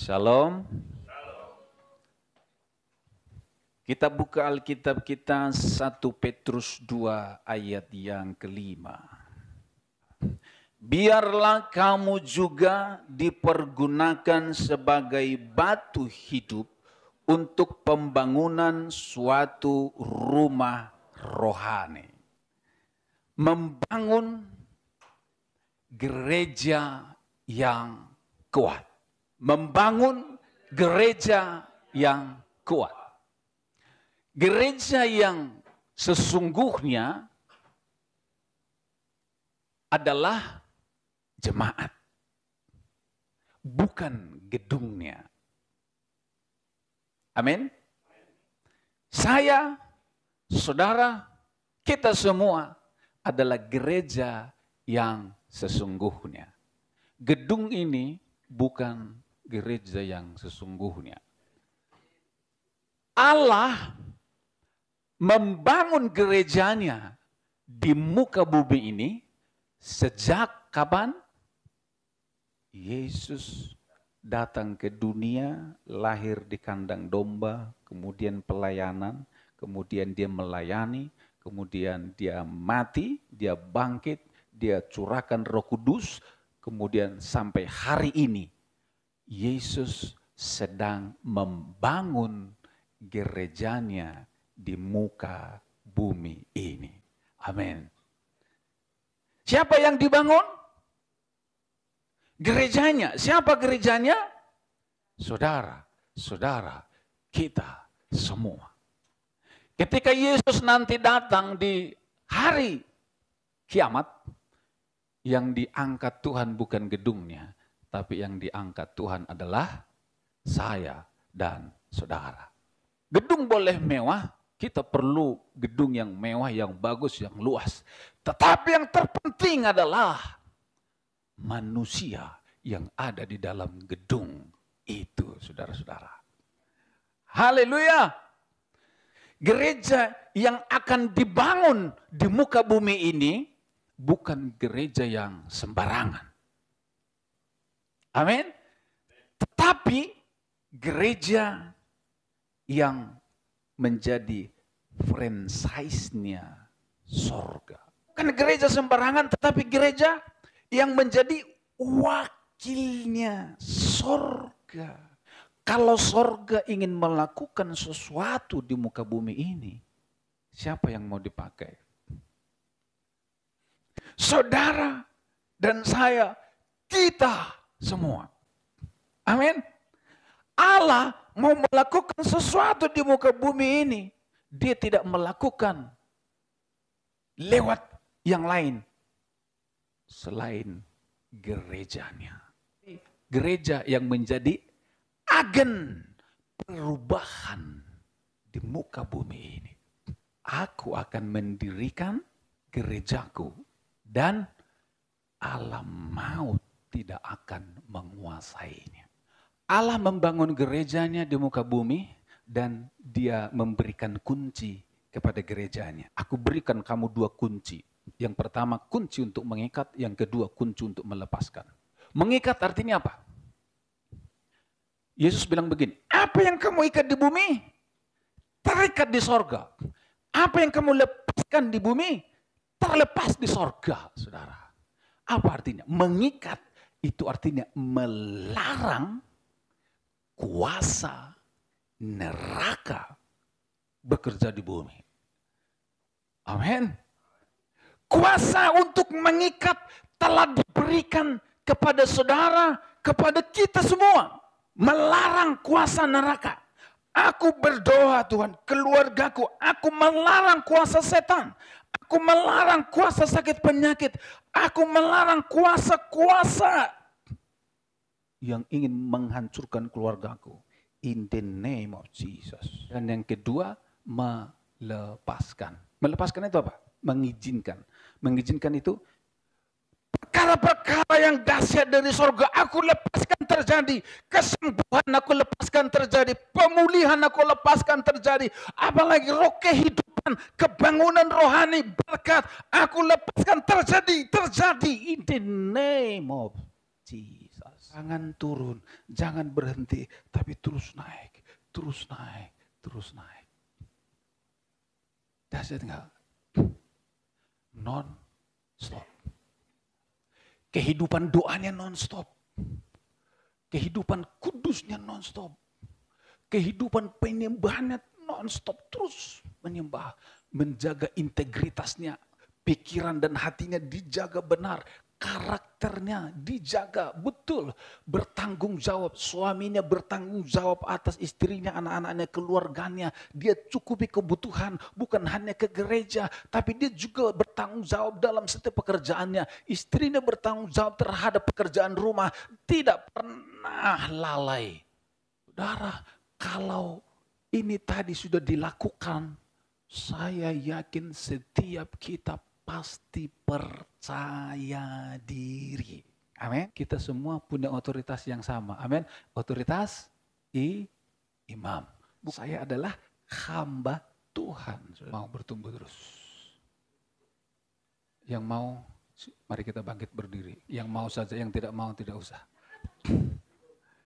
Shalom. Kita buka Alkitab kita 1 Petrus 2 ayat yang kelima. Biarlah kamu juga dipergunakan sebagai batu hidup untuk pembangunan suatu rumah rohani. Membangun gereja yang kuat membangun gereja yang kuat. Gereja yang sesungguhnya adalah jemaat, bukan gedungnya. Amin. Saya, saudara, kita semua adalah gereja yang sesungguhnya. Gedung ini bukan gereja yang sesungguhnya. Allah membangun gerejanya di muka bumi ini sejak kapan? Yesus datang ke dunia, lahir di kandang domba, kemudian pelayanan, kemudian dia melayani, kemudian dia mati, dia bangkit, dia curahkan roh kudus, kemudian sampai hari ini Yesus sedang membangun gerejanya di muka bumi ini. Amin. Siapa yang dibangun? Gerejanya. Siapa gerejanya? Saudara, saudara, kita semua. Ketika Yesus nanti datang di hari kiamat, yang diangkat Tuhan bukan gedungnya, tapi yang diangkat Tuhan adalah saya dan saudara. Gedung boleh mewah, kita perlu gedung yang mewah, yang bagus, yang luas. Tetapi yang terpenting adalah manusia yang ada di dalam gedung itu, saudara-saudara. Haleluya. Gereja yang akan dibangun di muka bumi ini bukan gereja yang sembarangan. Amin. Tetapi gereja yang menjadi franchise-nya sorga. Bukan gereja sembarangan, tetapi gereja yang menjadi wakilnya sorga. Kalau sorga ingin melakukan sesuatu di muka bumi ini, siapa yang mau dipakai? Saudara dan saya, kita semua. Amin. Allah mau melakukan sesuatu di muka bumi ini. Dia tidak melakukan lewat yang lain. Selain gerejanya. Gereja yang menjadi agen perubahan di muka bumi ini. Aku akan mendirikan gerejaku dan Allah mau tidak akan menguasainya. Allah membangun gerejanya di muka bumi dan dia memberikan kunci kepada gerejanya. Aku berikan kamu dua kunci. Yang pertama kunci untuk mengikat, yang kedua kunci untuk melepaskan. Mengikat artinya apa? Yesus bilang begini, apa yang kamu ikat di bumi, terikat di sorga. Apa yang kamu lepaskan di bumi, terlepas di sorga, saudara. Apa artinya? Mengikat itu artinya melarang kuasa neraka bekerja di bumi. Amin. Kuasa untuk mengikat telah diberikan kepada saudara, kepada kita semua. Melarang kuasa neraka. Aku berdoa Tuhan, keluargaku, aku melarang kuasa setan. Aku melarang kuasa sakit penyakit. Aku melarang kuasa-kuasa yang ingin menghancurkan keluargaku. In the name of Jesus. Dan yang kedua, melepaskan. Melepaskan itu apa? Mengizinkan. Mengizinkan itu perkara-perkara yang dahsyat dari surga aku lepaskan terjadi kesembuhan aku lepaskan terjadi pemulihan aku lepaskan terjadi apalagi roh kehidupan kebangunan rohani berkat aku lepaskan terjadi terjadi in the name of Jesus Jangan turun, jangan berhenti, tapi terus naik, terus naik, terus naik. Dasar enggak? Non stop. Kehidupan doanya non stop. Kehidupan kudusnya non stop. Kehidupan penyembahannya non stop terus menyembah, menjaga integritasnya, pikiran dan hatinya dijaga benar, karakter karakternya dijaga betul, bertanggung jawab, suaminya bertanggung jawab atas istrinya, anak-anaknya, keluarganya. Dia cukupi kebutuhan, bukan hanya ke gereja, tapi dia juga bertanggung jawab dalam setiap pekerjaannya. Istrinya bertanggung jawab terhadap pekerjaan rumah, tidak pernah lalai. Saudara, kalau ini tadi sudah dilakukan, saya yakin setiap kita pasti percaya diri. Amin. Kita semua punya otoritas yang sama. Amin. Otoritas i imam. Saya adalah hamba Tuhan. Mau bertumbuh terus. Yang mau, mari kita bangkit berdiri. Yang mau saja, yang tidak mau tidak usah.